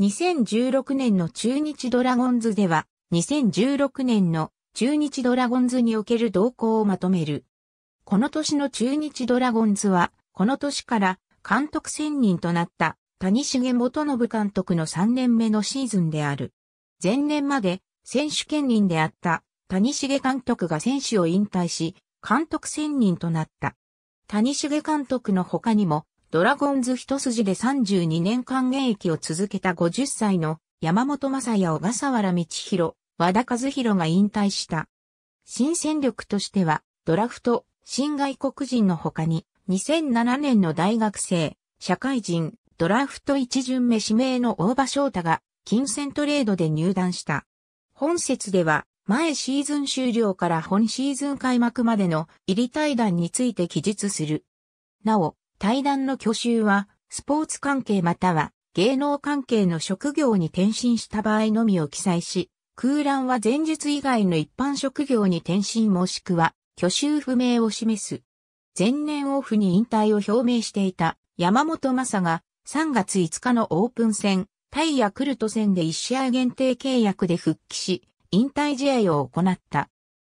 2016年の中日ドラゴンズでは、2016年の中日ドラゴンズにおける動向をまとめる。この年の中日ドラゴンズは、この年から監督専任となった谷重元信監督の3年目のシーズンである。前年まで選手兼任であった谷重監督が選手を引退し、監督専任となった。谷重監督の他にも、ドラゴンズ一筋で32年間現役を続けた50歳の山本正也小笠原道博、和田和弘が引退した。新戦力としては、ドラフト、新外国人の他に、2007年の大学生、社会人、ドラフト一巡目指名の大場翔太が、金銭トレードで入団した。本節では、前シーズン終了から本シーズン開幕までの入り対談について記述する。なお、対談の挙手は、スポーツ関係または芸能関係の職業に転身した場合のみを記載し、空欄は前述以外の一般職業に転身もしくは、去就不明を示す。前年オフに引退を表明していた山本正が3月5日のオープン戦、タイヤクルト戦で1試合限定契約で復帰し、引退試合を行った。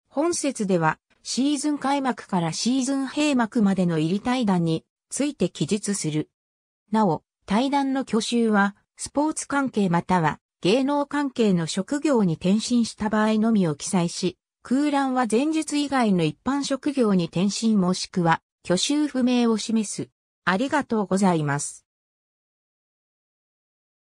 本節では、シーズン開幕からシーズン閉幕までの入り対談について記述する。なお、対談の挙集は、スポーツ関係または芸能関係の職業に転身した場合のみを記載し、空欄は前述以外の一般職業に転身もしくは、挙集不明を示す。ありがとうございます。